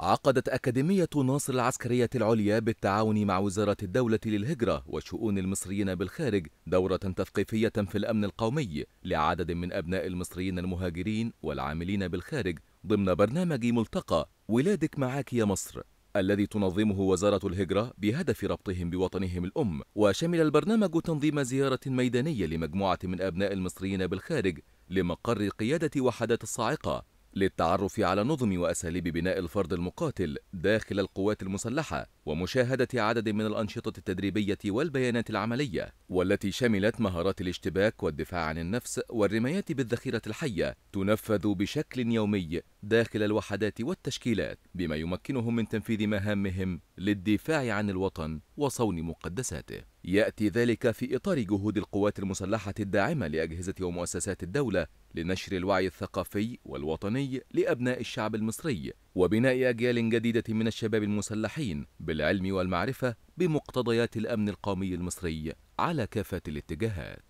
عقدت أكاديمية ناصر العسكرية العليا بالتعاون مع وزارة الدولة للهجرة وشؤون المصريين بالخارج دورة تثقيفية في الأمن القومي لعدد من أبناء المصريين المهاجرين والعاملين بالخارج ضمن برنامج ملتقى ولادك معاك يا مصر الذي تنظمه وزارة الهجرة بهدف ربطهم بوطنهم الأم وشمل البرنامج تنظيم زيارة ميدانية لمجموعة من أبناء المصريين بالخارج لمقر قيادة وحدات الصاعقة للتعرف على نظم وأساليب بناء الفرد المقاتل داخل القوات المسلحة ومشاهدة عدد من الأنشطة التدريبية والبيانات العملية والتي شملت مهارات الاشتباك والدفاع عن النفس والرمايات بالذخيرة الحية تنفذ بشكل يومي داخل الوحدات والتشكيلات بما يمكنهم من تنفيذ مهامهم للدفاع عن الوطن وصون مقدساته يأتي ذلك في إطار جهود القوات المسلحة الداعمة لأجهزة ومؤسسات الدولة لنشر الوعي الثقافي والوطني لأبناء الشعب المصري وبناء أجيال جديدة من الشباب المسلحين بالعلم والمعرفة بمقتضيات الأمن القومي المصري على كافة الاتجاهات